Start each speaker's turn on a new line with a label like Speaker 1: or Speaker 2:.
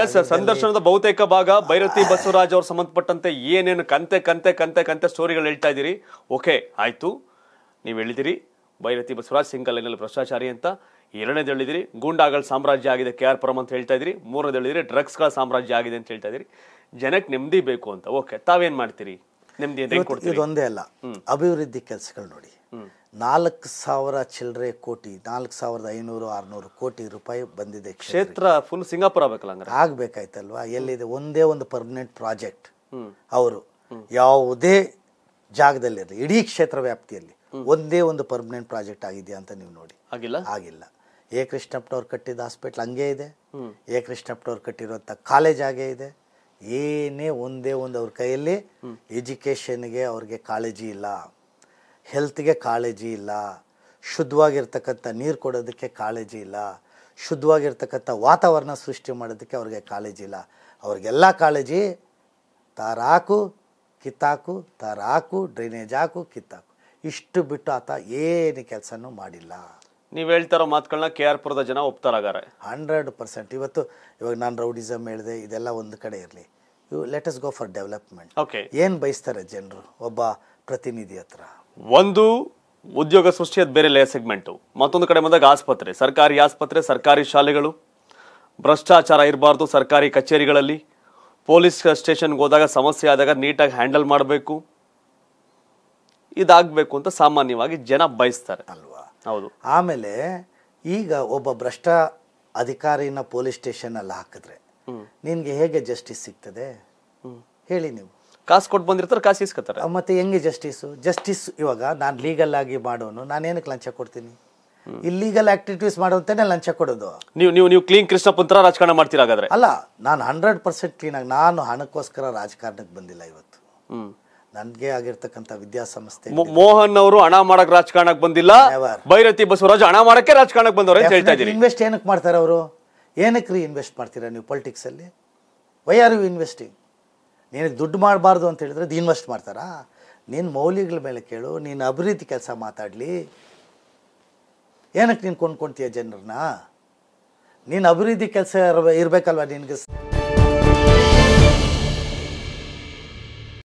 Speaker 1: S ಸಂದರ್ಶನದ ಬಹುತೇಕ ಭಾಗ ಭೈರತಿ ಬಸವರಾಜ್ ಅವ್ರ ಸಂಬಂಧಪಟ್ಟಂತೆ ಏನೇನು ಕಂತೆ ಕಂತೆ ಕಂತೆ ಕಂತೆ ಸ್ಟೋರಿಗಳು ಹೇಳ್ತಾ ಇದ್ದೀರಿ ಓಕೆ ಆಯ್ತು ನೀವು ಹೇಳಿದಿರಿ ಭೈರತಿ ಬಸವರಾಜ್ ಸಿಂಗಲ್ ಏನಲ್ಲಿ ಭ್ರಷ್ಟಾಚಾರಿ ಅಂತ ಎರಡನೇದು ಹೇಳಿದಿರಿ ಗೂಂಡಾಗಳ ಸಾಮ್ರಾಜ್ಯ ಆಗಿದೆ ಕೆ ಆರ್ ಪರಮ್ ಅಂತ ಹೇಳ್ತಾ ಇದ್ರಿ ಮೂರನೇದು ಹೇಳಿದಿರಿ ಡ್ರಗ್ಸ್ಗಳ ಸಾಮ್ರಾಜ್ಯ ಆಗಿದೆ ಅಂತ ಹೇಳ್ತಾ ಇದ್ರಿ ಜನಕ್ಕೆ ನೆಮ್ಮದಿ ಬೇಕು ಅಂತ ಓಕೆ ತಾವೇನ್ ಮಾಡ್ತೀರಿ ನೆಮ್ಮದಿ ಇದೊಂದೇ ಅಲ್ಲ
Speaker 2: ಅಭಿವೃದ್ಧಿ ಕೆಲಸಗಳು ನೋಡಿ ನಾಲ್ಕು ಸಾವಿರ ಚಿಲ್ಲರೆ ಕೋಟಿ ನಾಲ್ಕು ಸಾವಿರದ ಐನೂರು ಆರುನೂರು ಕೋಟಿ ರೂಪಾಯಿ ಬಂದಿದೆ ಕ್ಷೇತ್ರ
Speaker 1: ಫುಲ್ ಸಿಂಗಾಪುರ ಆಗಬೇಕಲ್ಲ
Speaker 2: ಆಗಬೇಕಾಯ್ತಲ್ವಾ ಎಲ್ಲಿದೆ ಒಂದೇ ಒಂದು ಪರ್ಮನೆಂಟ್ ಪ್ರಾಜೆಕ್ಟ್ ಅವರು ಯಾವುದೇ ಜಾಗದಲ್ಲಿರಲಿ ಇಡೀ ಕ್ಷೇತ್ರ ವ್ಯಾಪ್ತಿಯಲ್ಲಿ ಒಂದೇ ಒಂದು ಪರ್ಮನೆಂಟ್ ಪ್ರಾಜೆಕ್ಟ್ ಆಗಿದೆಯಾ ಅಂತ ನೀವು ನೋಡಿ ಆಗಿಲ್ಲ ಆಗಿಲ್ಲ ಎ ಕೃಷ್ಣಪ್ಪನವ್ರು ಕಟ್ಟಿದ ಹಾಸ್ಪಿಟ್ಲ್ ಹಂಗೆ ಇದೆ ಎ ಕೃಷ್ಣಪ್ಪನವ್ರು ಕಟ್ಟಿರುವಂಥ ಕಾಲೇಜ್ ಹಾಗೇ ಇದೆ ಏನೇ ಒಂದೇ ಒಂದು ಅವ್ರ ಕೈಯಲ್ಲಿ ಎಜುಕೇಷನ್ಗೆ ಅವ್ರಿಗೆ ಕಾಳಜಿ ಇಲ್ಲ ಹೆಲ್ತ್ಗೆ ಕಾಳಜಿ ಇಲ್ಲ ಶುದ್ಧವಾಗಿರ್ತಕ್ಕಂಥ ನೀರು ಕೊಡೋದಕ್ಕೆ ಕಾಳಜಿ ಇಲ್ಲ ಶುದ್ಧವಾಗಿರ್ತಕ್ಕಂಥ ವಾತಾವರಣ ಸೃಷ್ಟಿ ಮಾಡೋದಕ್ಕೆ ಅವ್ರಿಗೆ ಕಾಳಜಿ ಇಲ್ಲ ಅವ್ರಿಗೆಲ್ಲ ಕಾಳಜಿ ತಾರಾಕು ಕಿತ್ತಾಕು ತಾರಾಕು ಡ್ರೈನೇಜ್ ಹಾಕು ಕಿತ್ತಾಕು ಇಷ್ಟು ಬಿಟ್ಟು ಆತ ಏನು ಕೆಲಸನೂ ಮಾಡಿಲ್ಲ
Speaker 1: ನೀವು ಹೇಳ್ತಾರೋ ಮಾತುಗಳನ್ನ ಕೆ ಆರ್ ಪುರದ ಜನ ಒಪ್ತಾರಾಗಾರೆ
Speaker 2: ಹಂಡ್ರೆಡ್ ಪರ್ಸೆಂಟ್ ಇವತ್ತು ಇವಾಗ ನಾನು ರೌಡಿಸಮ್ ಹೇಳಿದೆ ಇದೆಲ್ಲ ಒಂದು ಕಡೆ ಇರಲಿ ಇವು as go for development okay ಏನು ಬಯಸ್ತಾರೆ ಜನರು
Speaker 1: ಒಬ್ಬ ಪ್ರತಿನಿಧಿ ಹತ್ರ ಒಂದು ಉದ್ಯೋಗ ಸೃಷ್ಟಿಯ ಬೇರೆ ಲೇಯ ಸೆಗ್ಮೆಂಟು ಮತ್ತೊಂದು ಕಡೆ ಬಂದಾಗ ಆಸ್ಪತ್ರೆ ಸರ್ಕಾರಿ ಆಸ್ಪತ್ರೆ ಸರ್ಕಾರಿ ಶಾಲೆಗಳು ಭ್ರಷ್ಟಾಚಾರ ಇರಬಾರ್ದು ಸರ್ಕಾರಿ ಕಚೇರಿಗಳಲ್ಲಿ ಪೊಲೀಸ್ ಸ್ಟೇಷನ್ಗೆ ಹೋದಾಗ ಸಮಸ್ಯೆ ಆದಾಗ ನೀಟಾಗಿ ಹ್ಯಾಂಡಲ್ ಮಾಡಬೇಕು ಇದಾಗಬೇಕು ಅಂತ ಸಾಮಾನ್ಯವಾಗಿ ಜನ ಬಯಸ್ತಾರೆ ಅಲ್ವಾ ಹೌದು
Speaker 2: ಆಮೇಲೆ ಈಗ ಒಬ್ಬ ಭ್ರಷ್ಟ ಅಧಿಕಾರಿನ ಪೊಲೀಸ್ ಸ್ಟೇಷನಲ್ಲಿ ಹಾಕಿದ್ರೆ ನಿನಗೆ ಹೇಗೆ ಜಸ್ಟಿಸ್ ಸಿಗ್ತದೆ ಹೇಳಿ ನೀವು ಕಾಸು ಕೊಟ್ಟು ಬಂದಿರ್ತಾರೆ ಕಾಸು ಇಸ್ಕೊತಾರೆ ಮತ್ತೆ ಹೆಂಗೆ ಜಸ್ಟಿಸ್ ಜಸ್ಟಿಸ್ ಇವಾಗ ನಾನು ಲೀಗಲ್ ಆಗಿ ಮಾಡೋನು ನಾನು ಏನಕ್ಕೆ ಲಂಚ ಕೊಡ್ತೀನಿ ಇಲ್ಲೀಗಲ್ ಆಕ್ಟಿವಿಟೀಸ್ ಮಾಡೋಂತಾನೆ ಲಂಚ ಕೊಡೋದು
Speaker 1: ನೀವು ನೀವು ನೀವು ಕ್ಲೀನ್ ಕೃಷ್ಣಪ್ಪ ಒಂಥರ ರಾಜಕಾರಣ ಮಾಡ್ತೀರಾ ಹಾಗಾದ್ರೆ ಅಲ್ಲ
Speaker 2: ನಾನು ಹಂಡ್ರೆಡ್ ಪರ್ಸೆಂಟ್ ಆಗಿ ನಾನು ಹಣಕ್ಕೋಸ್ಕರ ರಾಜಕಾರಣಕ್ಕೆ ಬಂದಿಲ್ಲ ಇವತ್ತು
Speaker 1: ನನಗೆ ಆಗಿರ್ತಕ್ಕಂಥ ವಿದ್ಯಾಸಂಸ್ಥೆ ಮೋಹನ್ ಅವರು ಹಣ ಮಾಡಕ್ ರಾಜಕಾರಣಕ್ಕೆ ಬಂದಿಲ್ಲ ಭೈರತಿ ಬಸವರಾಜ್ ಹಣ ಮಾಡಕ್ಕೆ ರಾಜಕಾರಣಕ್ಕೆ ಬಂದವರು ಹೇಳ್ತಾ ಇದ್ದೀನಿ
Speaker 2: ಇನ್ವೆಸ್ಟ್ ಏನಕ್ಕೆ ಮಾಡ್ತಾರೆ ಅವರು ಏನಕ್ಕೆ ರೀ ಇನ್ವೆಸ್ಟ್ ಮಾಡ್ತೀರಾ ನೀವು ಪಾಲಿಟಿಕ್ಸ್ ಅಲ್ಲಿ ವೈ ಆರ್ ಯು ಇನ್ವೆಸ್ಟಿಂಗ್ ನೀನು ದುಡ್ಡು ಮಾಡಬಾರ್ದು ಅಂತ ಹೇಳಿದ್ರೆ ಅದು ಇನ್ವೆಸ್ಟ್ ಮಾಡ್ತಾರಾ ನಿನ್ನ ಮೌಲ್ಯಗಳ ಮೇಲೆ ಕೇಳು ನೀನು ಅಭಿವೃದ್ಧಿ ಕೆಲಸ ಮಾತಾಡಲಿ ಏನಕ್ಕೆ ನೀನು ಕೊಂಡ್ಕೊಳ್ತೀಯ ಜನರನ್ನ ನೀನು ಅಭಿವೃದ್ಧಿ ಕೆಲಸ ಇರಬೇಕಲ್ವ ನಿನಗೆ